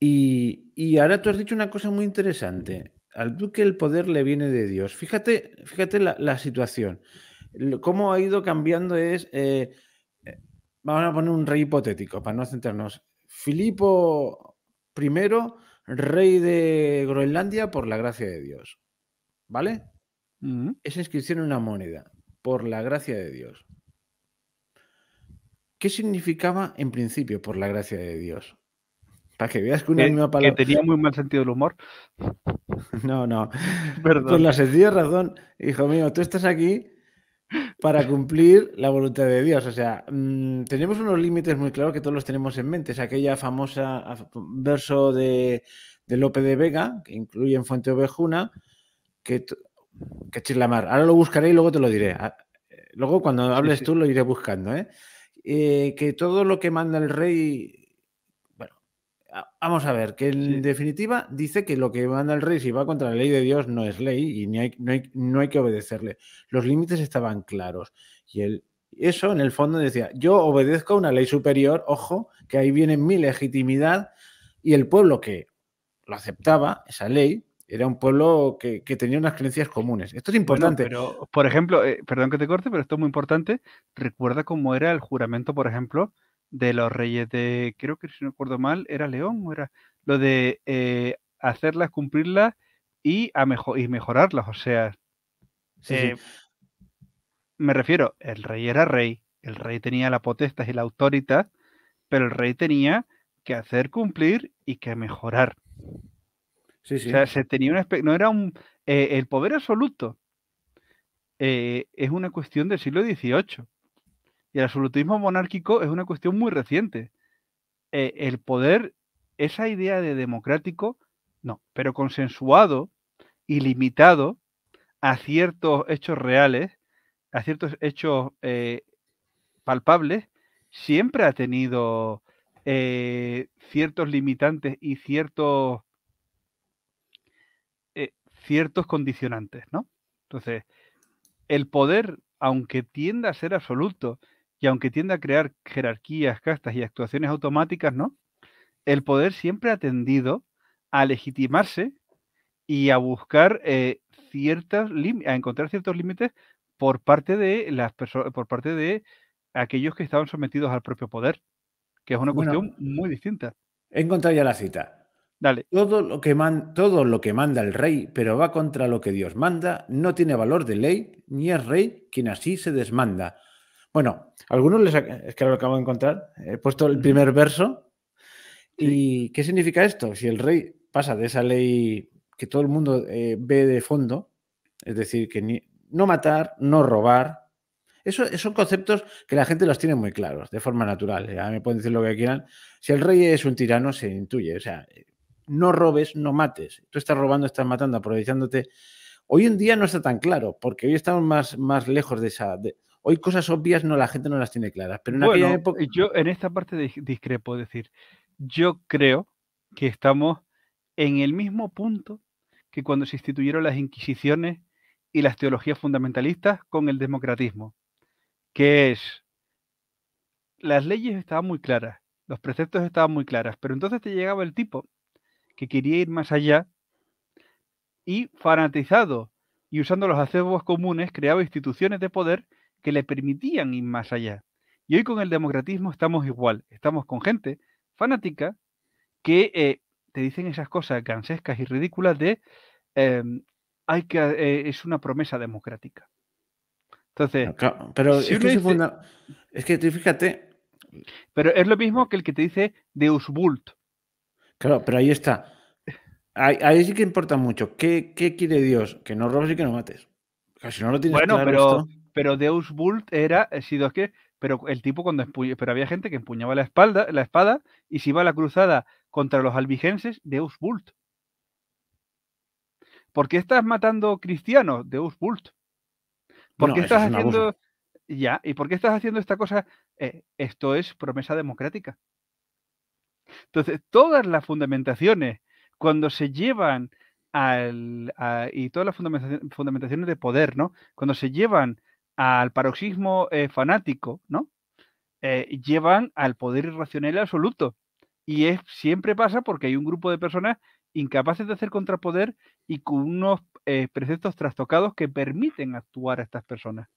Y, ahora tú has dicho una cosa muy interesante. Al duque el poder le viene de Dios. Fíjate, fíjate la, situación. Cómo ha ido cambiando es. Eh, eh, vamos a poner un rey hipotético para no centrarnos. Filipo I, rey de Groenlandia, por la gracia de Dios. ¿Vale? Mm. Esa inscripción en una moneda, por la gracia de Dios. ¿Qué significaba en principio por la gracia de Dios? Para que veas que una misma palabra. tenía muy mal sentido del humor. No, no. Perdón. Por pues la sencilla razón, hijo mío, tú estás aquí para cumplir la voluntad de Dios. O sea, mm, tenemos unos límites muy claros que todos los tenemos en mente. Es aquella famosa verso de, de Lope de Vega, que incluye en Fuente Ovejuna, que, que mar Ahora lo buscaré y luego te lo diré. Ah, eh, luego cuando hables tú lo iré buscando. ¿eh? Eh, que todo lo que manda el rey Ah, vamos a ver, que en definitiva dice que lo que manda el rey si va contra la ley de Dios no es ley y ni no, hay, que obedecerle. Los límites estaban claros. Y eso en el fondo decía, yo obedezco a una ley superior, ojo, que ahí viene mi legitimidad y el pueblo que lo aceptaba, esa ley, era un pueblo que, tenía unas creencias comunes. Esto es importante. pero, por ejemplo, eh, perdón que te corte, pero esto es muy importante. Recuerda cómo era el juramento, por ejemplo, de los reyes de, creo que si no recuerdo mal, era León o era lo de eh, hacerlas, cumplirlas y, a mejor, y mejorarlas. O sea, me refiero, el rey era rey, el rey tenía la potestad y la autoridad, pero el rey tenía que hacer cumplir y que mejorar. O sea, se tenía un no era un, eh, el poder absoluto. Eh, es una cuestión del siglo XVIII. Y el absolutismo monárquico es una cuestión muy reciente. Eh, el poder, esa idea de democrático, no, pero consensuado y limitado a ciertos hechos reales, a ciertos hechos eh, palpables, siempre ha tenido eh, ciertos limitantes y ciertos ciertos condicionantes, ¿no? Entonces, el poder, aunque tienda a ser absoluto y aunque tiende a crear jerarquías, castas y actuaciones automáticas, ¿no? El poder siempre ha tendido a legitimarse y a buscar eh, ciertas a encontrar ciertos límites por parte de las personas, por parte de aquellos que estaban sometidos al propio poder, que es una cuestión muy distinta. He encontrado ya la cita. Dale. Todo lo, que todo lo que manda el rey, pero va contra lo que Dios manda, no tiene valor de ley, ni es rey quien así se desmanda. Bueno, algunos les. Es que lo acabo de encontrar. He puesto el primer verso. ¿Y qué significa esto? Si el rey pasa de esa ley que todo el mundo eh, ve de fondo, es decir, que no matar, no robar. Eso, son conceptos que la gente los tiene muy claros, de forma natural. Ya me pueden decir lo que quieran. Si el rey es un tirano, se intuye. O sea, no robes, no mates. Tú estás robando, estás matando, aprovechándote. Hoy en día no está tan claro, porque hoy estamos más, más lejos de esa. Hoy cosas obvias no la gente no las tiene claras, pero en Yo en esta parte discrepo, decir, yo creo que estamos en el mismo punto que cuando se instituyeron las inquisiciones y las teologías fundamentalistas con el democratismo, que es, las leyes estaban muy claras, los preceptos estaban muy claras, pero entonces te llegaba el tipo que quería ir más allá y fanatizado y usando los acebos comunes creaba instituciones de poder que le permitían ir más allá. Y hoy con el democratismo estamos igual, estamos con gente fanática que eh, te dicen esas cosas gansescas y ridículas de hay em, que eh, es una promesa democrática. Entonces, pero es, que fíjate. Pero es lo mismo que el que te dice Deus Bult. Claro, pero ahí está. Ahí, sí que importa mucho. ¿Qué, ¿Qué, quiere Dios? Que no robes y que no mates. si no lo tienes bueno, pero, pero Deus Bult era, eh, si dos que, pero el tipo cuando pero había gente que empuñaba la espalda, la espada, y si iba a la cruzada contra los albigenses, Deus Bult. ¿Por qué estás matando cristianos? Deus Bult. ¿Por qué estás haciendo. Ya, ¿y por qué estás haciendo esta cosa? Eh, esto es promesa democrática. Entonces, todas las fundamentaciones, cuando se llevan al. y todas las fundamentaciones de poder, ¿no? Cuando se llevan al paroxismo eh, fanático, ¿no? Eh, llevan al poder irracional absoluto. Y es, siempre pasa porque hay un grupo de personas incapaces de hacer contrapoder y con unos eh, preceptos trastocados que permiten actuar a estas personas.